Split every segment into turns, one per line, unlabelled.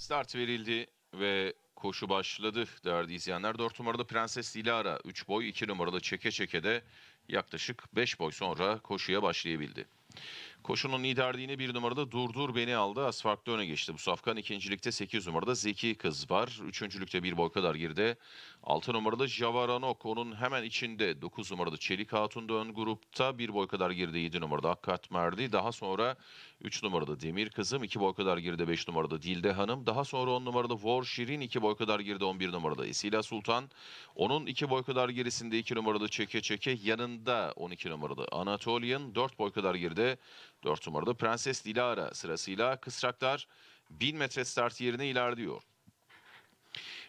Start verildi ve koşu başladı değerli izleyenler. 4 numaralı Prenses Dilara 3 boy 2 numaralı çeke çeke de yaklaşık 5 boy sonra koşuya başlayabildi. Koşunun liderliğini bir numarada Durdur Beni aldı. Az farklı öne geçti. Bu safkan ikincilikte 8 numarada Zeki Kız var. Üçüncülükte bir boy kadar girdi. 6 numarada Javaranok onun hemen içinde. 9 numarada Çelik Hatun da ön grupta. Bir boy kadar girdi 7 numarada Hakkat Merdi. Daha sonra 3 numarada Demir Kızım. 2 boy kadar girdi 5 numarada Dilde Hanım. Daha sonra 10 numarada Vor Şirin. 2 boy kadar geride 11 numarada Esila Sultan. Onun 2 boy kadar gerisinde 2 numarada Çeke Çeke. Yanında 12 numarada Anatolian. 4 boy kadar girdi. 4 numarada Prenses Dilara sırasıyla kısraklar 1000 metre start yerine ilerliyor.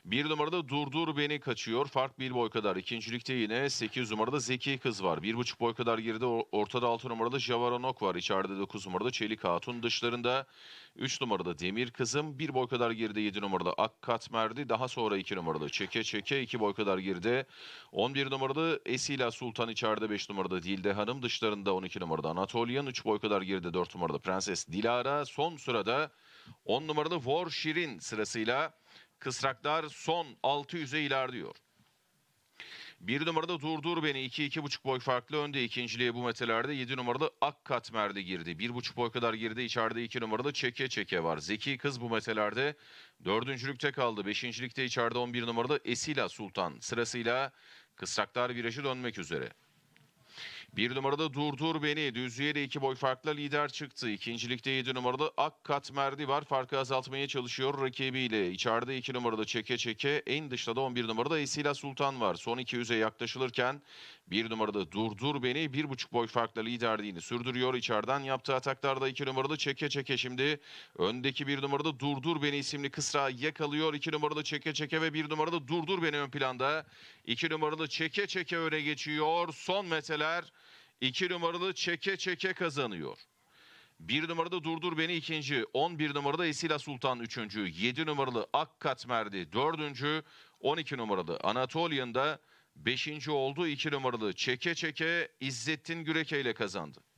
Bir numarada Durdur Beni kaçıyor. Fark bir boy kadar. İkincilikte yine 8 numarada Zeki Kız var. Bir buçuk boy kadar geride ortada 6 numarada Javaronok var. İçeride 9 numarada Çelik Hatun. Dışlarında 3 numarada Demir Kızım. Bir boy kadar geride 7 numarada Ak merdi Daha sonra 2 numarada Çeke Çeke. 2 boy kadar geride 11 numarada Esila Sultan. içeride 5 numarada Dilde Hanım. Dışlarında 12 numarada Anatolian. 3 boy kadar geride 4 numarada Prenses Dilara. Son sırada 10 numaralı Vor Şirin sırasıyla Kısraklar son 600'e ilerliyor. Bir numarada Durdur Beni 2 buçuk boy farklı önde. ikinciliğe bu metelerde 7 numaralı Ak Katmer'de girdi. bir buçuk boy kadar girdi. İçeride 2 numaralı Çeke Çeke var. Zeki Kız bu metelerde dördüncülükte kaldı. Beşincilikte içeride 11 numaralı Esila Sultan. Sırasıyla kısraklar virajı dönmek üzere. Bir numarada Durdur Beni. Düzlüğe de iki boy farklı lider çıktı. İkincilikte yedi numaralı Ak merdi var. Farkı azaltmaya çalışıyor rakibiyle. İçeride iki numarada Çeke Çeke. En dışta da on bir numarada Esila Sultan var. Son iki yüze yaklaşılırken bir numarada Durdur Beni. Bir buçuk boy farkla liderliğini sürdürüyor. İçeriden yaptığı ataklarda iki numaralı Çeke Çeke şimdi. Öndeki bir numarada Durdur Beni isimli kısra yakalıyor. İki numaralı Çeke Çeke ve bir numarada Durdur Beni ön planda. İki numaralı Çeke Çeke öne geçiyor. Son meteler 2 numaralı çeke çeke kazanıyor. 1 numarada Durdur Beni ikinci, 11 numarada Esila Sultan üçüncü, 7 numaralı Ak Katmerdi dördüncü, 12 numaralı Anatolian'da beşinci oldu. 2 numaralı Çeke Çeke İzzettin Güreke ile kazandı.